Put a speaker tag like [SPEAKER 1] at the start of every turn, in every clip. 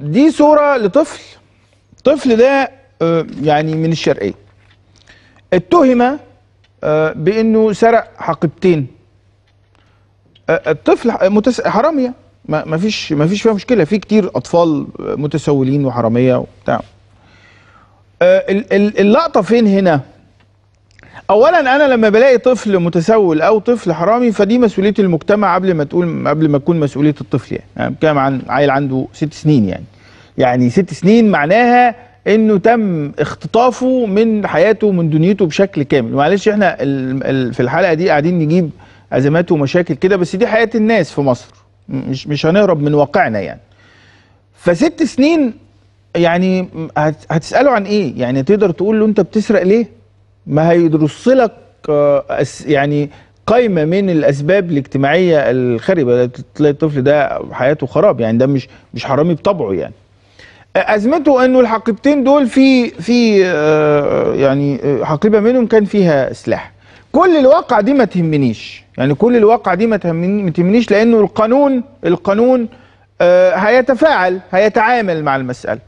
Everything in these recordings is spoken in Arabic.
[SPEAKER 1] دي صوره لطفل الطفل ده آه، يعني من الشرقيه اتهم آه، بانه سرق حقيبتين آه، الطفل حراميه ما فيش ما فيش فيها مشكله في كتير اطفال متسولين وحراميه وبتاع اللقطه فين هنا اولا انا لما بلاقي طفل متسول او طفل حرامي فدي مسؤوليه المجتمع قبل ما تقول قبل ما تكون مسؤوليه الطفل يعني انا بتكلم عن عيل عنده ست سنين يعني يعني ست سنين معناها انه تم اختطافه من حياته من دنيته بشكل كامل معلش احنا في الحلقه دي قاعدين نجيب ازمات ومشاكل كده بس دي حياه الناس في مصر مش مش هنهرب من واقعنا يعني فست سنين يعني هتساله عن ايه يعني تقدر تقول له انت بتسرق ليه ما هيدرس لك آه، يعني قايمه من الاسباب الاجتماعيه الخاربه تلاقي الطفل ده حياته خراب يعني ده مش مش حرامي بطبعه يعني ازمته انه الحقيبتين دول في في آه، يعني آه، حقيبه منهم كان فيها سلاح كل الواقع دي ما تهمنيش يعني كل الواقع دي ما تهمنيش لانه القانون القانون هيتفاعل هيتعامل مع المساله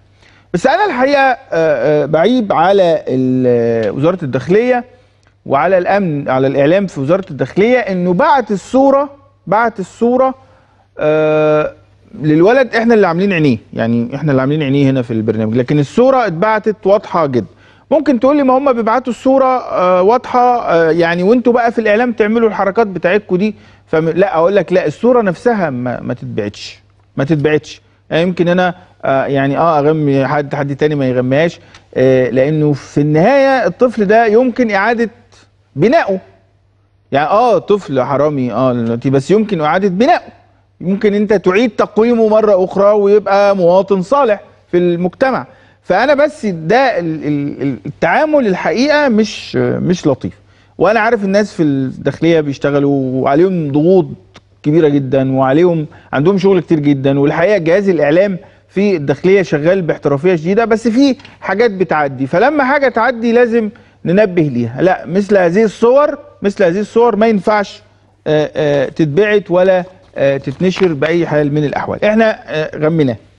[SPEAKER 1] بس انا الحقيقه آه، آه، بعيب على آه، وزاره الداخليه وعلى الامن على الاعلام في وزاره الداخليه انه بعت الصوره بعت الصوره للولد احنا اللي عاملين عينيه يعني احنا اللي عاملين عينيه هنا في البرنامج لكن الصوره اتبعتت واضحه جدا ممكن تقول لي ما هم بيبعتوا الصوره واضحه يعني وانتوا بقى في الاعلام تعملوا الحركات بتاعتكم دي فلا اقول لك لا الصوره نفسها ما, ما تتبعتش ما تتبعتش يعني يمكن انا آه، يعني اه اغمي حد حد تاني ما يغماش آه لانه في النهايه الطفل ده يمكن اعاده بنائه يعني اه طفل حرامي اه دلوقتي بس يمكن اعاده بنائه ممكن انت تعيد تقويمه مره اخرى ويبقى مواطن صالح في المجتمع فانا بس ده التعامل الحقيقه مش مش لطيف وانا عارف الناس في الداخليه بيشتغلوا وعليهم ضغوط كبيره جدا وعليهم عندهم شغل كتير جدا والحقيقه جهاز الاعلام في الداخليه شغال باحترافيه شديده بس في حاجات بتعدي فلما حاجه تعدي لازم ننبه ليها لا مثل هذه الصور مثل هذه الصور ما ينفعش آه، آه، تتبعت ولا آه، تتنشر باي حال من الاحوال احنا غميناه